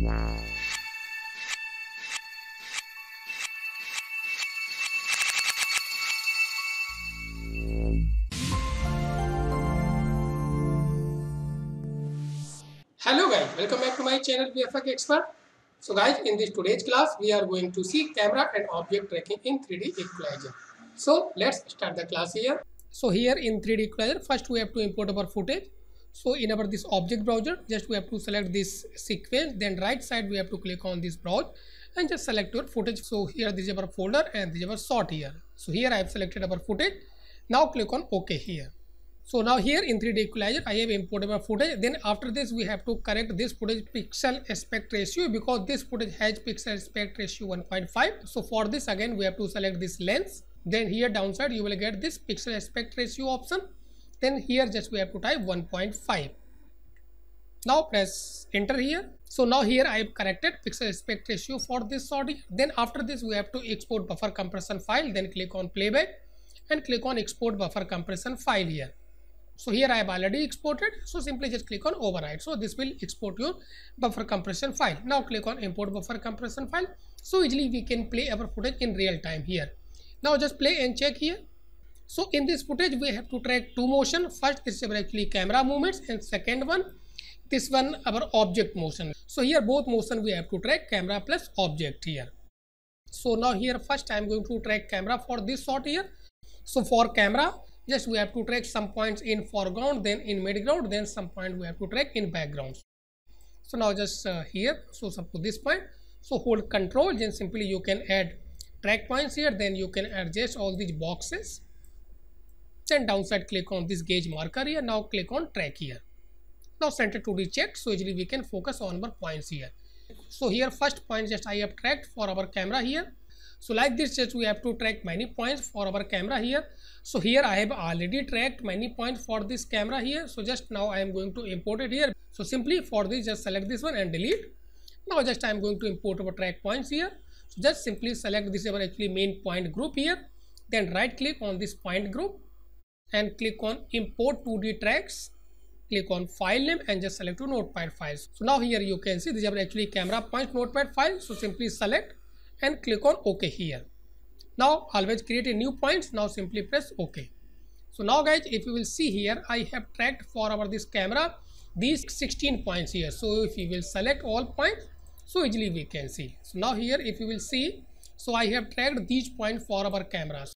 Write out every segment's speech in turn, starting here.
Hello guys, welcome back to my channel VFX Expert. So guys, in this today's class, we are going to see camera and object tracking in 3D equalizer. So let's start the class here. So here in 3D equalizer, first we have to import our footage. so in our this object browser just we have to select this sequence then right side we have to click on this browse and just select your footage so here this is our folder and this is our sort here so here i have selected our footage now click on ok here so now here in 3D equalizer, I have imported my footage. Then after this, we have to correct this footage pixel aspect ratio because this footage has pixel aspect ratio 1.5. So for this again, we have to select this lens. Then here downside, you will get this pixel aspect ratio option then here just we have to type 1.5 now press enter here so now here i have corrected pixel aspect ratio for this audio then after this we have to export buffer compression file then click on playback and click on export buffer compression file here so here i have already exported so simply just click on override so this will export your buffer compression file now click on import buffer compression file so easily we can play our footage in real time here now just play and check here so in this footage, we have to track two motion. First is actually camera movements and second one, this one our object motion. So here both motion we have to track camera plus object here. So now here first I am going to track camera for this shot here. So for camera, just we have to track some points in foreground, then in ground, then some point we have to track in background. So now just uh, here, so suppose this point. So hold control, then simply you can add track points here, then you can adjust all these boxes then downside click on this gauge marker here now click on track here now center to be checked so actually, we can focus on our points here so here first point just i have tracked for our camera here so like this just we have to track many points for our camera here so here i have already tracked many points for this camera here so just now i am going to import it here so simply for this just select this one and delete now just i am going to import our track points here so just simply select this our actually main point group here then right click on this point group and click on import 2D tracks click on file name and just select to notepad files so now here you can see these are actually camera punch notepad file so simply select and click on ok here now always create a new points now simply press ok so now guys if you will see here i have tracked for our this camera these 16 points here so if you will select all points so easily we can see so now here if you will see so i have tracked these points for our cameras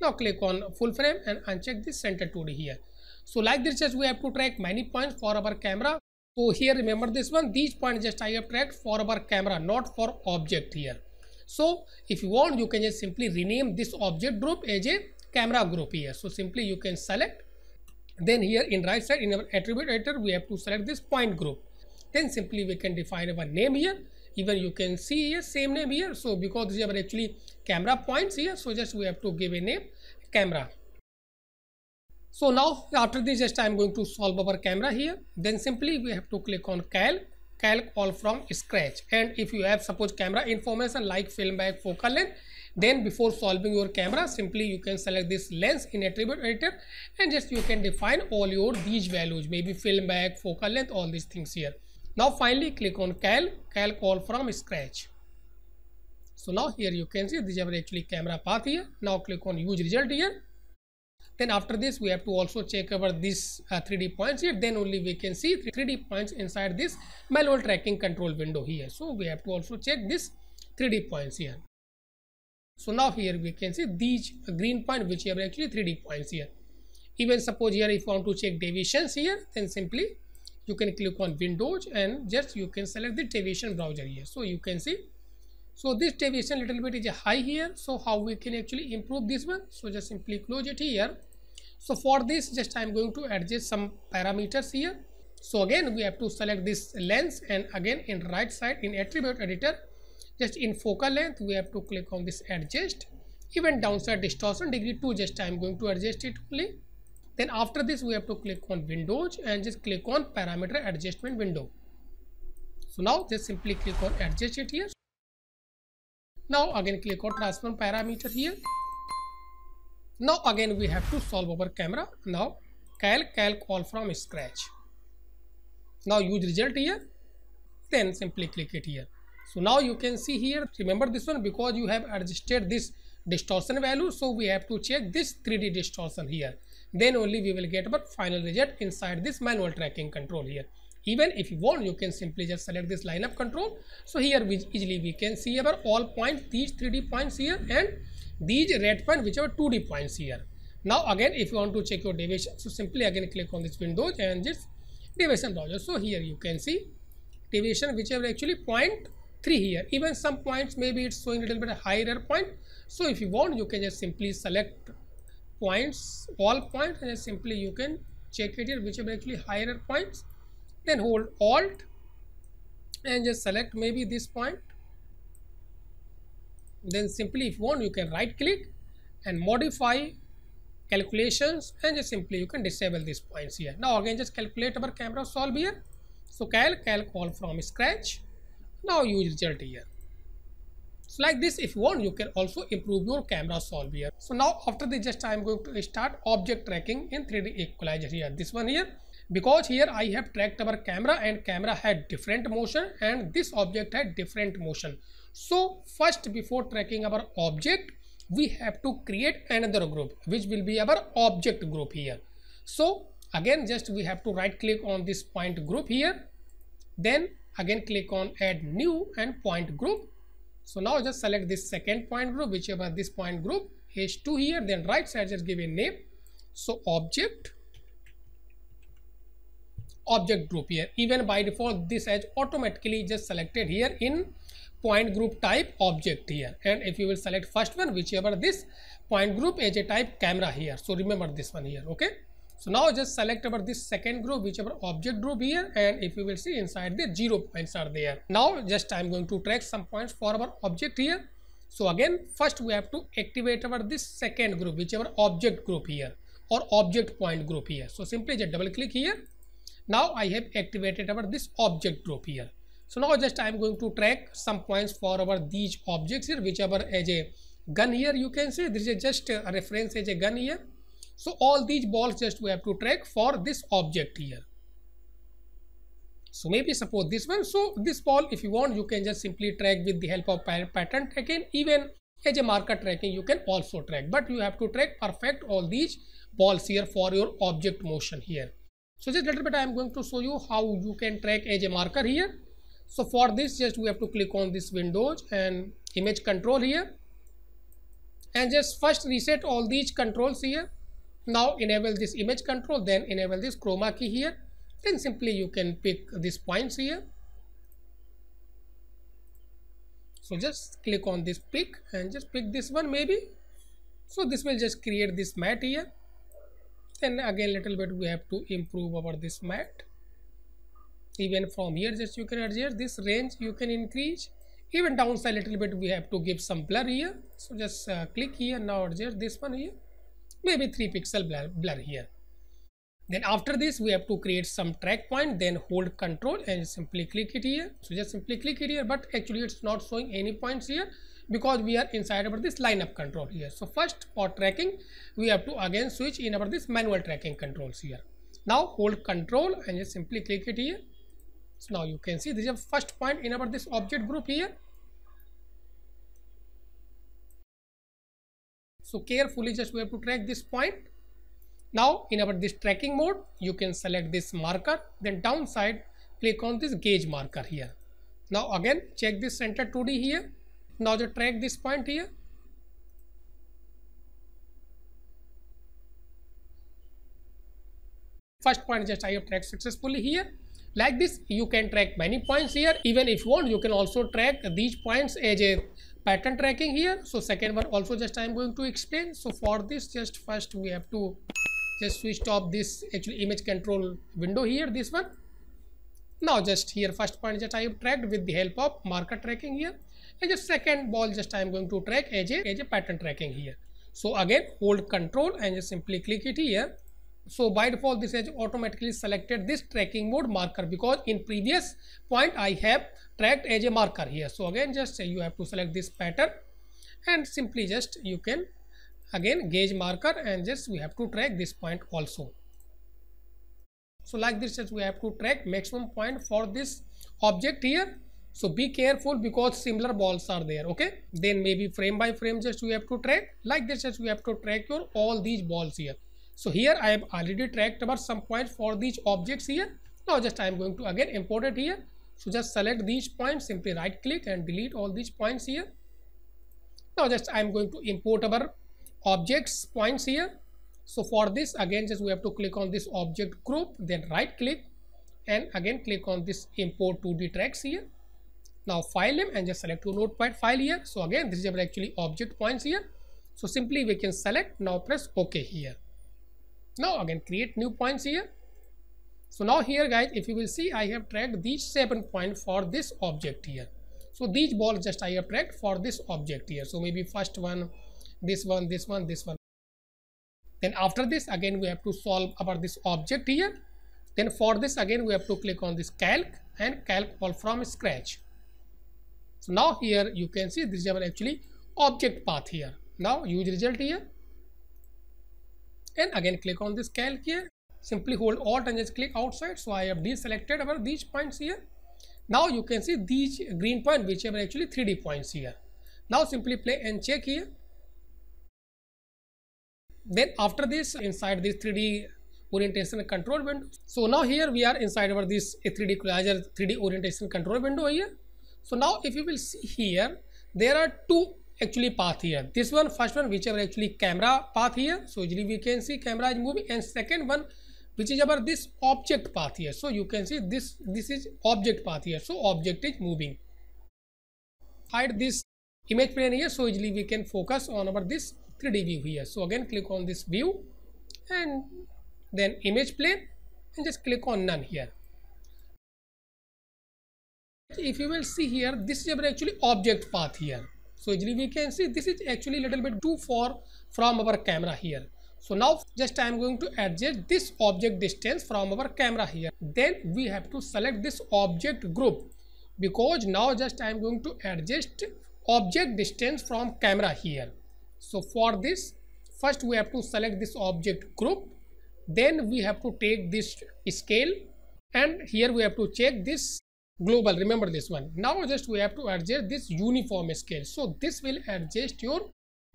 now click on full frame and uncheck this center 2D here. So like this just we have to track many points for our camera. So here remember this one, these points just I have tracked for our camera, not for object here. So if you want, you can just simply rename this object group as a camera group here. So simply you can select. Then here in right side in our attribute editor, we have to select this point group. Then simply we can define our name here even you can see here same name here so because we have actually camera points here so just we have to give a name camera so now after this just i am going to solve our camera here then simply we have to click on calc calc all from scratch and if you have suppose camera information like film back focal length then before solving your camera simply you can select this lens in attribute editor and just you can define all your these values maybe film back focal length all these things here now finally click on Cal Cal Call from scratch. So now here you can see this are actually camera path here. Now click on use result here. Then after this we have to also check over this uh, 3D points here. Then only we can see 3D points inside this manual tracking control window here. So we have to also check this 3D points here. So now here we can see these green point which are actually 3D points here. Even suppose here if you want to check deviations here then simply you can click on windows and just you can select the deviation browser here so you can see so this deviation little bit is high here so how we can actually improve this one so just simply close it here so for this just i'm going to adjust some parameters here so again we have to select this lens and again in right side in attribute editor just in focal length we have to click on this adjust even downside distortion degree 2 just i am going to adjust it only then after this we have to click on windows and just click on parameter adjustment window so now just simply click on adjust it here now again click on transform parameter here now again we have to solve our camera now calc calc all from scratch now use result here then simply click it here so now you can see here remember this one because you have adjusted this distortion value so we have to check this 3d distortion here then only we will get our final result inside this manual tracking control here even if you want you can simply just select this lineup control so here we easily we can see our all points these 3d points here and these red points which are 2d points here now again if you want to check your deviation so simply again click on this windows and just deviation browser so here you can see deviation which are actually point 3 here even some points maybe it's showing a little bit higher point so if you want you can just simply select points all points and simply you can check it here whichever actually higher points then hold alt and just select maybe this point then simply if you want you can right click and modify calculations and just simply you can disable these points here now again just calculate our camera solve here so calc calc all from scratch now use result here so like this, if you want, you can also improve your camera solve here. So now after this, just I am going to start object tracking in 3D equalizer here. This one here, because here I have tracked our camera and camera had different motion and this object had different motion. So first before tracking our object, we have to create another group which will be our object group here. So again just we have to right click on this point group here then again click on add new and point group so now just select this second point group, whichever this point group H2 here, then right side just give a name. So object, object group here. Even by default, this edge automatically just selected here in point group type object here. And if you will select first one, whichever this point group is a type camera here. So remember this one here, okay. So now just select about this second group, whichever object group here, and if you will see inside the zero points are there. Now just I'm going to track some points for our object here. So again, first we have to activate our this second group, whichever object group here or object point group here. So simply just double click here. Now I have activated our this object group here. So now just I am going to track some points for our these objects here, whichever as a gun here you can see this is just a reference as a gun here so all these balls just we have to track for this object here. So maybe suppose this one. So this ball if you want you can just simply track with the help of pattern tracking even as a marker tracking you can also track but you have to track perfect all these balls here for your object motion here. So just a little bit I am going to show you how you can track as a marker here. So for this just we have to click on this windows and image control here and just first reset all these controls here now enable this image control then enable this chroma key here then simply you can pick these points here so just click on this pick and just pick this one maybe so this will just create this mat here then again little bit we have to improve over this mat even from here just you can adjust this range you can increase even downside little bit we have to give some blur here so just uh, click here now adjust this one here maybe 3 pixel blur, blur here then after this we have to create some track point then hold control and simply click it here so just simply click it here but actually it's not showing any points here because we are inside about this lineup control here so first for tracking we have to again switch in about this manual tracking controls here now hold control and just simply click it here so now you can see this is the first point in about this object group here So carefully just we have to track this point. Now in our this tracking mode, you can select this marker, then downside, click on this gauge marker here. Now again, check this center 2D here. Now just track this point here. First point just I have tracked successfully here. Like this, you can track many points here. Even if you want, you can also track these points as a pattern tracking here so second one also just i am going to explain so for this just first we have to just switch off this actually image control window here this one now just here first point that i have tracked with the help of marker tracking here and just second ball just i am going to track as a, as a pattern tracking here so again hold control and just simply click it here so by default, this has automatically selected this tracking mode marker because in previous point, I have tracked as a marker here. So again, just say you have to select this pattern and simply just you can again gauge marker and just we have to track this point also. So like this just we have to track maximum point for this object here. So be careful because similar balls are there. Okay. Then maybe frame by frame just we have to track. Like this just we have to track your all these balls here. So here I have already tracked about some points for these objects here. Now just I am going to again import it here. So just select these points, simply right click and delete all these points here. Now just I am going to import our objects points here. So for this again just we have to click on this object group then right click and again click on this import 2D tracks here. Now file name and just select to notepad file here. So again this is actually object points here. So simply we can select now press ok here now again create new points here so now here guys if you will see i have tracked these seven points for this object here so these balls just i have tracked for this object here so maybe first one this one this one this one then after this again we have to solve about this object here then for this again we have to click on this calc and calc all from scratch so now here you can see this is our actually object path here now use result here and again click on this calc here simply hold alt and just click outside so i have deselected our these points here now you can see these green point which are actually 3d points here now simply play and check here then after this inside this 3d orientation control window so now here we are inside our this 3d collager 3d orientation control window here so now if you will see here there are two actually path here. This one, first one, whichever actually camera path here. So usually we can see camera is moving and second one, which is our this object path here. So you can see this, this is object path here. So object is moving. Hide this image plane here. So usually we can focus on our this 3D view here. So again click on this view and then image plane and just click on none here. If you will see here, this is our actually object path here. so easily we can see this is actually a little bit too far from our camera here so now just I am going to adjust this object distance from our camera here. Then we have to select this object group because now just I am going to adjust object distance from camera here. So for this first we have to select this object group. Then we have to take this scale and here we have to check this global remember this one now just we have to adjust this uniform scale so this will adjust your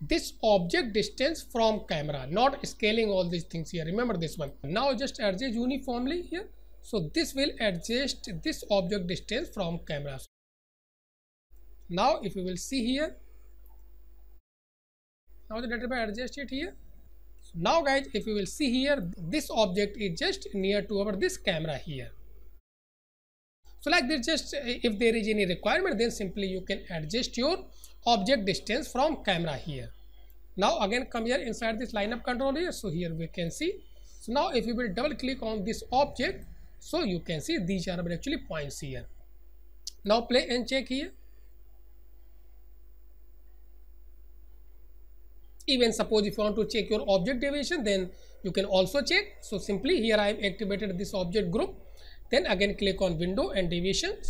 this object distance from camera not scaling all these things here remember this one now just adjust uniformly here so this will adjust this object distance from camera now if you will see here now the data adjust it here so now guys if you will see here this object is just near to our this camera here so like this just uh, if there is any requirement then simply you can adjust your object distance from camera here now again come here inside this lineup control here so here we can see so now if you will double click on this object so you can see these are actually points here now play and check here even suppose if you want to check your object deviation then you can also check so simply here i have activated this object group then again click on window and deviations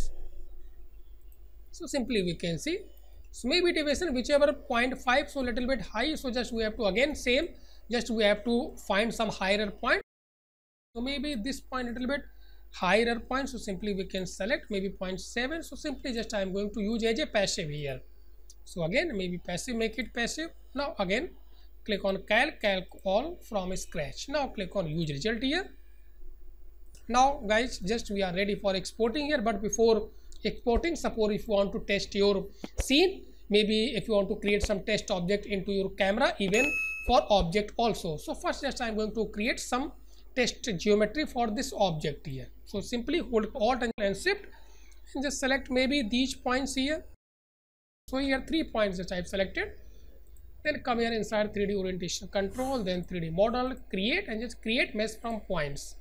so simply we can see so maybe deviation whichever 0.5 so little bit high so just we have to again same just we have to find some higher point so maybe this point little bit higher point so simply we can select maybe 0.7 so simply just i am going to use as a passive here so again maybe passive make it passive now again click on calc calc all from scratch now click on use result here now guys just we are ready for exporting here but before exporting suppose if you want to test your scene maybe if you want to create some test object into your camera even for object also so first just i'm going to create some test geometry for this object here so simply hold alt and shift and just select maybe these points here so here three points that i've selected then come here inside 3d orientation control then 3d model create and just create mesh from points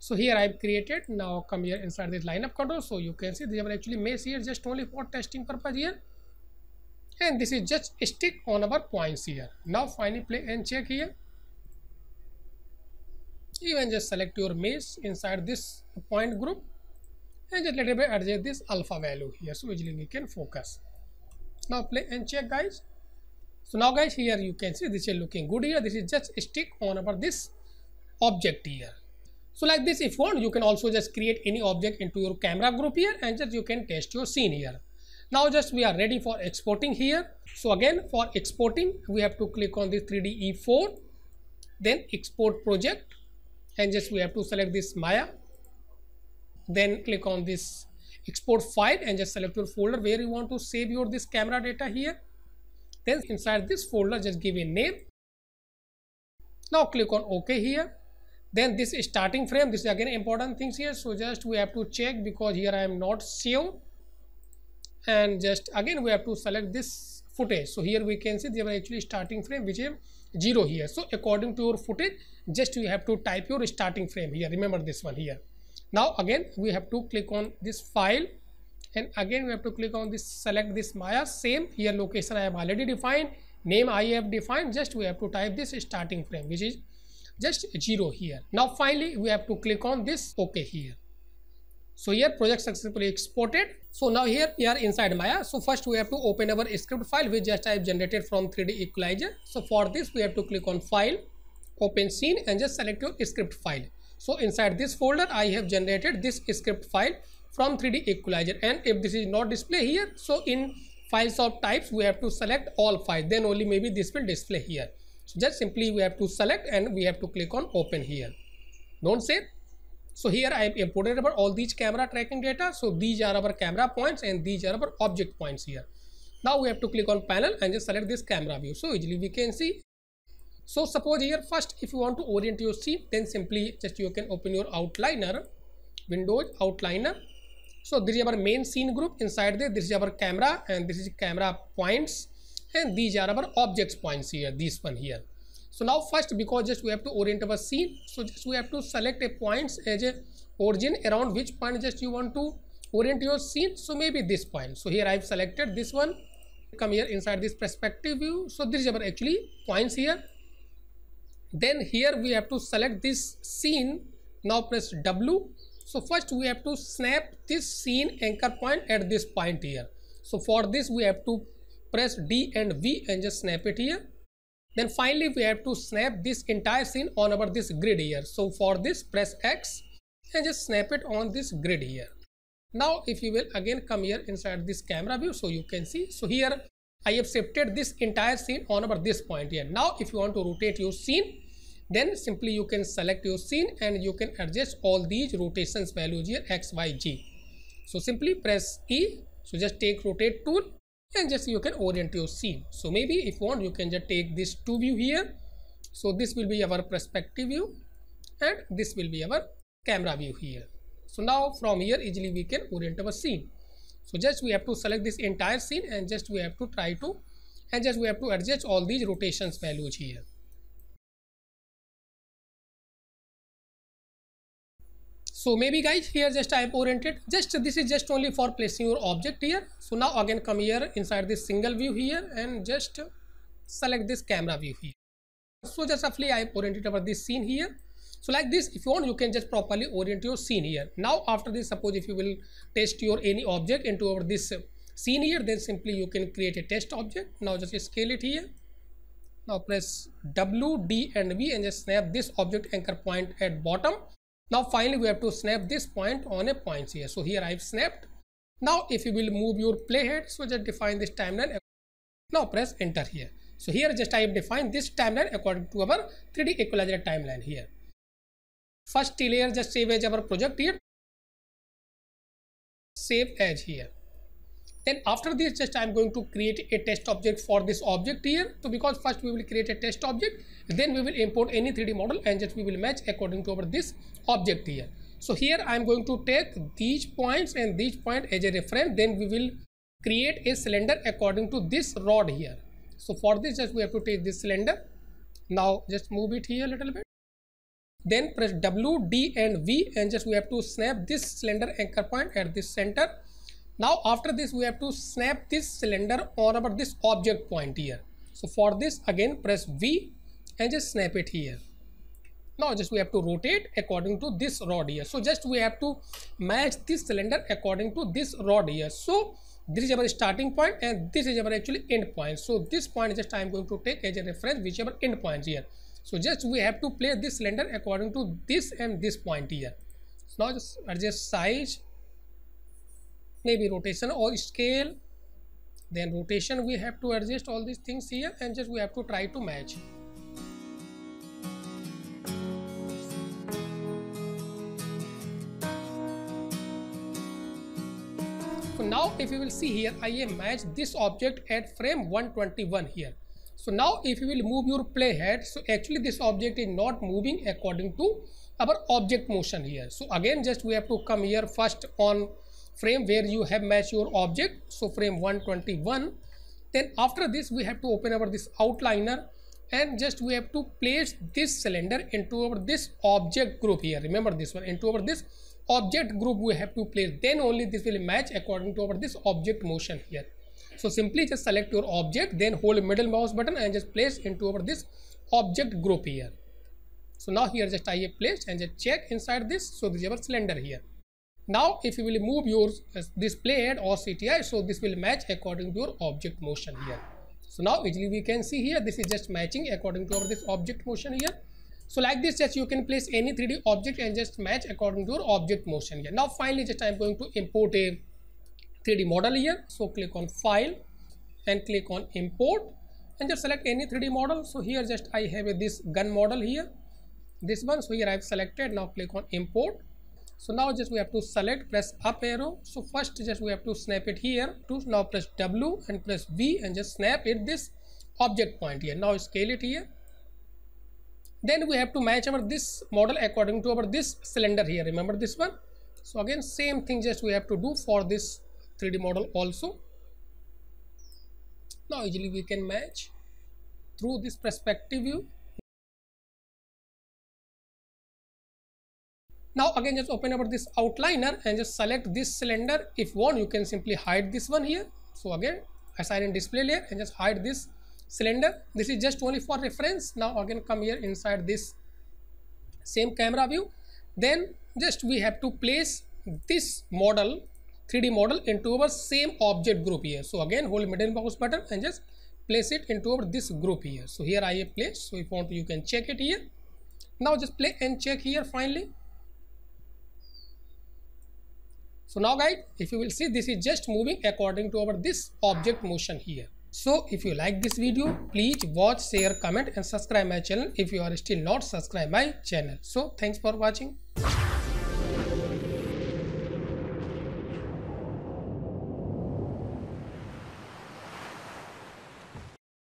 so here i've created now come here inside this lineup control so you can see they have actually made here just only for testing purpose here and this is just stick on our points here now finally play and check here even just select your mesh inside this point group and just little bit adjust this alpha value here so easily we can focus now play and check guys so now guys here you can see this is looking good here this is just stick on our this object here so like this, if you want, you can also just create any object into your camera group here and just you can test your scene here. Now just we are ready for exporting here. So again, for exporting, we have to click on this 3D E4, then export project and just we have to select this Maya. Then click on this export file and just select your folder where you want to save your this camera data here. Then inside this folder, just give a name. Now click on OK here then this starting frame this is again important things here so just we have to check because here i am not seeing and just again we have to select this footage so here we can see there are actually starting frame which is zero here so according to your footage just you have to type your starting frame here remember this one here now again we have to click on this file and again we have to click on this select this maya same here location i have already defined name i have defined just we have to type this starting frame which is just 0 here now finally we have to click on this ok here so here project successfully exported so now here we are inside maya so first we have to open our script file which just i have generated from 3d equalizer so for this we have to click on file open scene and just select your script file so inside this folder i have generated this script file from 3d equalizer and if this is not display here so in files of types we have to select all files then only maybe this will display here so just simply we have to select and we have to click on open here. Don't save. So here I have imported about all these camera tracking data. So these are our camera points and these are our object points here. Now we have to click on panel and just select this camera view. So easily we can see. So suppose here first if you want to orient your scene then simply just you can open your outliner windows outliner so this is our main scene group inside there this is our camera and this is camera points and these are our objects points here this one here so now first because just we have to orient our scene so just we have to select a points as a origin around which point just you want to orient your scene so maybe this point so here i have selected this one come here inside this perspective view so this is our actually points here then here we have to select this scene now press w so first we have to snap this scene anchor point at this point here so for this we have to press D and V and just snap it here. Then finally we have to snap this entire scene on our this grid here. So for this press X and just snap it on this grid here. Now if you will again come here inside this camera view so you can see. So here I have shifted this entire scene on over this point here. Now if you want to rotate your scene then simply you can select your scene and you can adjust all these rotations values here x y g so simply press e so just take rotate tool and just you can orient your scene so maybe if you want you can just take this two view here so this will be our perspective view and this will be our camera view here so now from here easily we can orient our scene so just we have to select this entire scene and just we have to try to and just we have to adjust all these rotations values here so maybe guys here just I have oriented just this is just only for placing your object here so now again come here inside this single view here and just select this camera view here so just roughly I have oriented over this scene here so like this if you want you can just properly orient your scene here now after this suppose if you will test your any object into over this scene here then simply you can create a test object now just scale it here now press W D and V and just snap this object anchor point at bottom now finally we have to snap this point on a point here so here i've snapped now if you will move your playhead so just define this timeline now press enter here so here just i have defined this timeline according to our 3d equalizer timeline here first t layer just save as our project here save as here then after this just i'm going to create a test object for this object here so because first we will create a test object then we will import any 3d model and just we will match according to our this object here so here i am going to take these points and these point as a reference then we will create a cylinder according to this rod here so for this just we have to take this cylinder now just move it here a little bit then press w d and v and just we have to snap this cylinder anchor point at this center now after this we have to snap this cylinder on about this object point here so for this again press v and just snap it here now just we have to rotate according to this rod here so just we have to match this cylinder according to this rod here so this is our starting point and this is our actually end point so this point is just i am going to take as a reference whichever end point here so just we have to place this cylinder according to this and this point here so now just adjust size maybe rotation or scale then rotation we have to adjust all these things here and just we have to try to match now if you will see here, I have matched this object at frame 121 here. So now if you will move your playhead, so actually this object is not moving according to our object motion here. So again, just we have to come here first on frame where you have matched your object. So frame 121. Then after this, we have to open our this outliner and just we have to place this cylinder into our this object group here remember this one into over this object group we have to place then only this will match according to our this object motion here so simply just select your object then hold middle mouse button and just place into our this object group here so now here just i have placed and just check inside this so this is our cylinder here now if you will move your uh, this plate or cti so this will match according to your object motion here so now easily we can see here this is just matching according to our this object motion here. So like this just you can place any 3D object and just match according to your object motion here. Now finally just I am going to import a 3D model here. So click on file and click on import and just select any 3D model. So here just I have a, this gun model here this one. So here I have selected now click on import so now just we have to select, press up arrow. So first just we have to snap it here to now press W and press V and just snap it this object point here. Now scale it here. Then we have to match our this model according to our this cylinder here. Remember this one? So again same thing just we have to do for this 3D model also. Now easily we can match through this perspective view now again just open up this outliner and just select this cylinder if want you can simply hide this one here so again assign in display layer and just hide this cylinder this is just only for reference now again come here inside this same camera view then just we have to place this model 3d model into our same object group here so again hold middle mouse button and just place it into our this group here so here i have placed so if you want you can check it here now just play and check here finally so now guys, if you will see this is just moving according to our this object motion here. So if you like this video, please watch, share, comment and subscribe my channel if you are still not subscribe my channel. So thanks for watching.